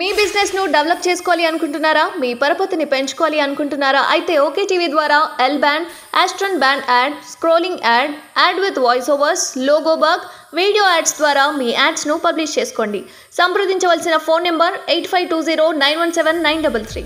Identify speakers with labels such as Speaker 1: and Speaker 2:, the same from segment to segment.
Speaker 1: మీ బిజినెస్ను డెవలప్ చేసుకోవాలి అనుకుంటున్నారా మీ పరపతిని పెంచుకోవాలి అనుకుంటున్నారా అయితే ఓకే టీవీ ద్వారా ఎల్ బ్యాండ్ యాస్ట్రన్ band ad scrolling ad ad with voice overs logo video ads ద్వారా మీ యాడ్స్ను పబ్లిష్ చేసుకోండి సంప్రదించవలసిన phone number eight five two zero nine one seven nine double three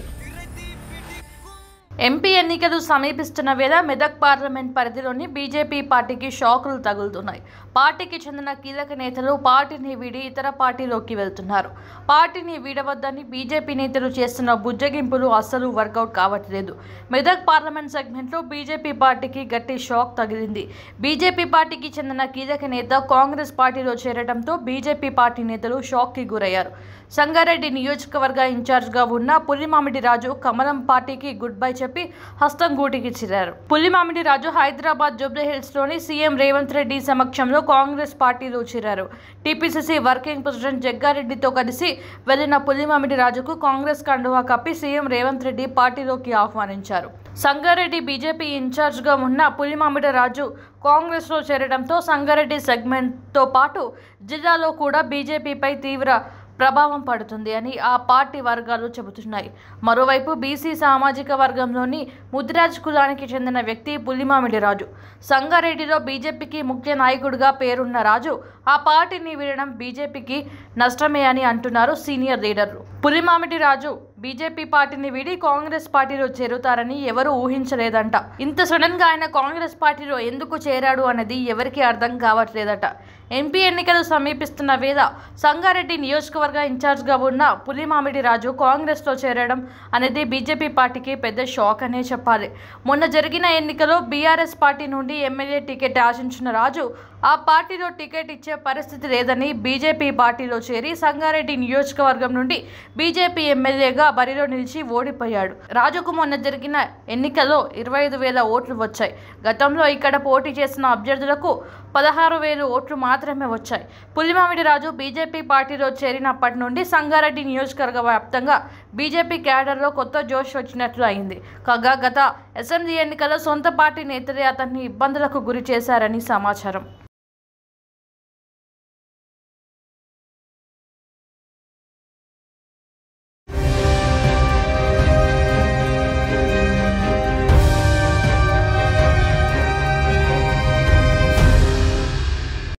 Speaker 1: MP ఎన్నికలు
Speaker 2: సమీపిస్తున్న వేళ మెదక్ పార్లమెంట్ పరిధిలోని బీజేపీ పార్టీకి షాకులు తగులుతున్నాయి పార్టీకి చెందిన కీలక నేతలు పార్టీని వీడి ఇతర పార్టీలోకి వెళ్తున్నారు పార్టీని వీడవద్దని బీజేపీ నేతలు చేస్తున్న బుజ్జగింపులు అస్సలు వర్కౌట్ కావట్లేదు మెదక్ పార్లమెంట్ సెగ్మెంట్లో బీజేపీ పార్టీకి గట్టి షాక్ తగిలింది బీజేపీ పార్టీకి చెందిన కీలక నేత కాంగ్రెస్ పార్టీలో చేరడంతో బీజేపీ పార్టీ నేతలు షాక్కి గురయ్యారు సంగారెడ్డి నియోజకవర్గ ఇన్ఛార్జ్గా ఉన్న పులిమామిడి రాజు కమలం పార్టీకి గుడ్ బై చెప్పి హస్తం గూటికి గూటికిచ్చినారు పుల్లిమామిడి రాజు హైదరాబాద్ లోని సీఎం రేవంత్ రెడ్డి సమక్షంలో కాంగ్రెస్ పార్టీలో చేరారు టీపీసీసీ వర్కింగ్ ప్రెసిడెంట్ జగ్గారెడ్డితో కలిసి వెళ్లిన పుల్లిమామిడి రాజుకు కాంగ్రెస్ కండువా కప్పి సీఎం రేవంత్ రెడ్డి పార్టీలోకి ఆహ్వానించారు సంగారెడ్డి బీజేపీ ఇన్ఛార్జ్గా ఉన్న పులిమామిడి రాజు కాంగ్రెస్లో చేరడంతో సంగారెడ్డి సెగ్మెంట్తో పాటు జిల్లాలో కూడా బీజేపీపై తీవ్ర ప్రభావం పడుతుంది అని ఆ పార్టీ వర్గాలు చెబుతున్నాయి మరోవైపు బీసీ సామాజిక వర్గంలోని ముదిరాజ్ కులానికి చెందిన వ్యక్తి పుల్లిమామిడి రాజు సంగారెడ్డిలో బీజేపీకి ముఖ్య నాయకుడిగా పేరున్న రాజు ఆ పార్టీని వినడం బీజేపీకి నష్టమే అని అంటున్నారు సీనియర్ లీడర్లు పులిమామిడి రాజు బీజేపీ పార్టీని విడి కాంగ్రెస్ పార్టీలో చేరుతారని ఎవరు ఊహించలేదంట ఇంత సడన్ గా ఆయన కాంగ్రెస్ పార్టీలో ఎందుకు చేరాడు అనేది ఎవరికి అర్థం కావట్లేదట ఎంపీ ఎన్నికలు సమీపిస్తున్న వేద సంగారెడ్డి నియోజకవర్గ ఇన్ఛార్జ్గా ఉన్న పులిమామిడి రాజు కాంగ్రెస్లో చేరడం అనేది బీజేపీ పార్టీకి పెద్ద షాక్ అనే చెప్పాలి మొన్న జరిగిన ఎన్నికలో బీఆర్ఎస్ పార్టీ నుండి ఎమ్మెల్యే టికెట్ ఆశించిన రాజు ఆ పార్టీలో టికెట్ ఇచ్చే పరిస్థితి లేదని బీజేపీ పార్టీలో చేరి సంగారెడ్డి నియోజకవర్గం నుండి బీజేపీ ఎమ్మెల్యేగా బరిలో నిలిచి ఓడిపోయాడు రాజుకు మొన్న జరిగిన ఎన్నికల్లో ఇరవై ఐదు వేల ఓట్లు వచ్చాయి గతంలో ఇక్కడ పోటీ చేసిన అభ్యర్థులకు పదహారు వేలు ఓట్లు మాత్రమే వచ్చాయి పులిమామిడి రాజు బీజేపీ పార్టీలో చేరినప్పటి నుండి సంగారెడ్డి నియోజకవర్గ వ్యాప్తంగా బీజేపీ క్యాడర్లో కొత్త జోష్ వచ్చినట్లు అయింది కాగా గత అసెంబ్లీ ఎన్నికల్లో సొంత పార్టీ నేతలే అతన్ని ఇబ్బందులకు గురి చేశారని సమాచారం